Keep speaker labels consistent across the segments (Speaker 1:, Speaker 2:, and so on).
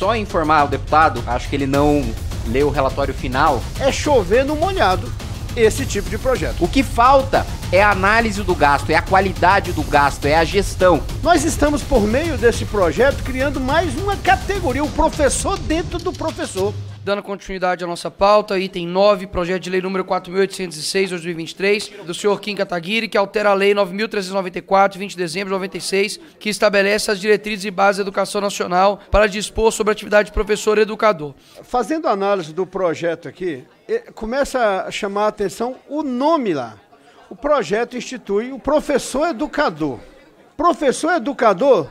Speaker 1: só informar o deputado, acho que ele não leu o relatório final. É chover no molhado esse tipo de projeto. O que falta é a análise do gasto, é a qualidade do gasto, é a gestão.
Speaker 2: Nós estamos, por meio desse projeto, criando mais uma categoria, o professor dentro do professor.
Speaker 1: Dando continuidade à nossa pauta, item 9, projeto de lei número 4806 2023, do senhor Kim Kataguiri, que altera a lei 9394 20 de dezembro de 96, que estabelece as diretrizes e bases da educação nacional para dispor sobre
Speaker 2: a atividade de professor e educador. Fazendo análise do projeto aqui, começa a chamar a atenção o nome lá. O projeto institui o professor educador. Professor educador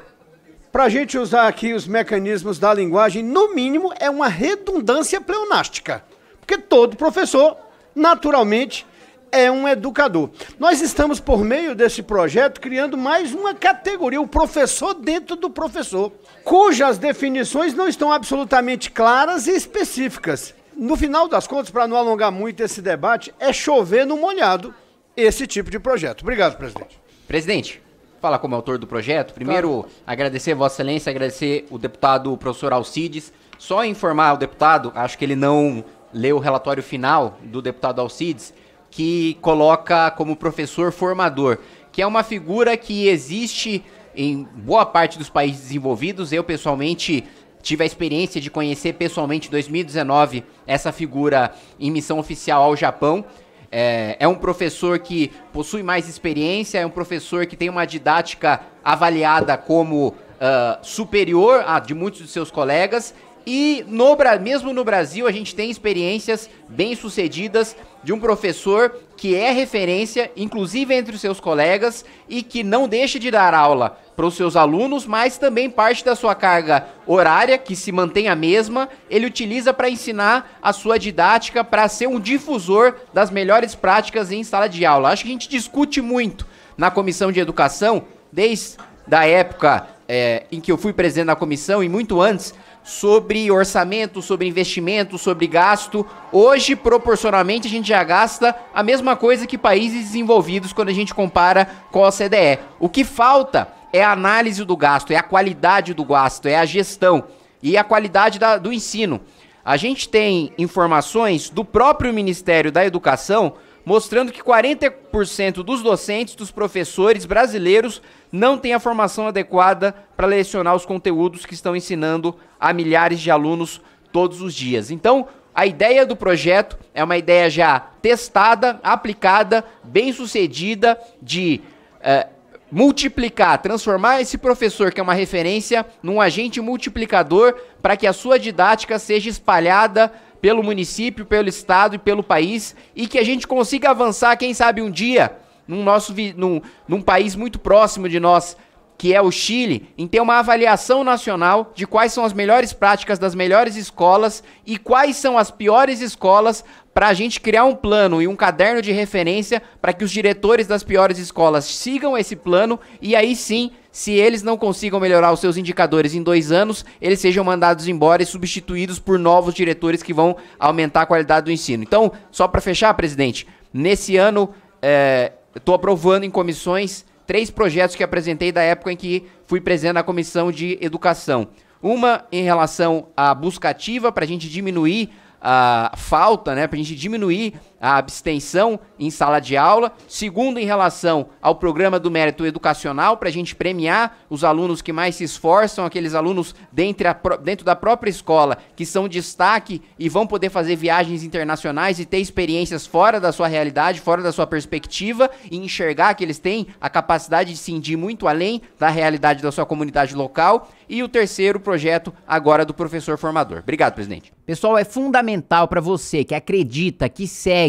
Speaker 2: para a gente usar aqui os mecanismos da linguagem, no mínimo é uma redundância pleonástica. Porque todo professor, naturalmente, é um educador. Nós estamos, por meio desse projeto, criando mais uma categoria, o professor dentro do professor, cujas definições não estão absolutamente claras e específicas. No final das contas, para não alongar muito esse debate, é chover no molhado esse tipo de projeto. Obrigado, presidente. Presidente,
Speaker 1: falar como autor do projeto. Primeiro, claro. agradecer Vossa Excelência, agradecer o deputado o professor Alcides. Só informar o deputado, acho que ele não leu o relatório final do deputado Alcides, que coloca como professor formador, que é uma figura que existe em boa parte dos países desenvolvidos. Eu, pessoalmente, tive a experiência de conhecer pessoalmente em 2019 essa figura em missão oficial ao Japão. É, é um professor que possui mais experiência, é um professor que tem uma didática avaliada como Uh, superior a de muitos de seus colegas e no, mesmo no Brasil, a gente tem experiências bem-sucedidas de um professor que é referência, inclusive entre os seus colegas, e que não deixa de dar aula para os seus alunos, mas também parte da sua carga horária, que se mantém a mesma, ele utiliza para ensinar a sua didática, para ser um difusor das melhores práticas em sala de aula. Acho que a gente discute muito na comissão de educação, desde da época é, em que eu fui presidente da comissão e muito antes, sobre orçamento, sobre investimento, sobre gasto. Hoje, proporcionalmente, a gente já gasta a mesma coisa que países desenvolvidos quando a gente compara com a OCDE. O que falta é a análise do gasto, é a qualidade do gasto, é a gestão e a qualidade da, do ensino. A gente tem informações do próprio Ministério da Educação mostrando que 40% dos docentes, dos professores brasileiros, não têm a formação adequada para lecionar os conteúdos que estão ensinando a milhares de alunos todos os dias. Então, a ideia do projeto é uma ideia já testada, aplicada, bem sucedida de. É, multiplicar, transformar esse professor que é uma referência num agente multiplicador para que a sua didática seja espalhada pelo município, pelo estado e pelo país e que a gente consiga avançar, quem sabe um dia, num nosso num, num país muito próximo de nós, que é o Chile, em ter uma avaliação nacional de quais são as melhores práticas das melhores escolas e quais são as piores escolas para a gente criar um plano e um caderno de referência para que os diretores das piores escolas sigam esse plano e aí sim se eles não consigam melhorar os seus indicadores em dois anos, eles sejam mandados embora e substituídos por novos diretores que vão aumentar a qualidade do ensino. Então, só para fechar, presidente, nesse ano é, estou aprovando em comissões três projetos que apresentei da época em que fui presidente da comissão de educação. Uma em relação à busca ativa, para a gente diminuir a falta, né, para a gente diminuir a abstenção em sala de aula. Segundo, em relação ao programa do mérito educacional, para a gente premiar os alunos que mais se esforçam, aqueles alunos a, dentro da própria escola que são destaque e vão poder fazer viagens internacionais e ter experiências fora da sua realidade, fora da sua perspectiva e enxergar que eles têm a capacidade de se indir muito além da realidade da sua comunidade local. E o terceiro projeto agora do professor formador. Obrigado, presidente. Pessoal, é fundamental para você que acredita, que segue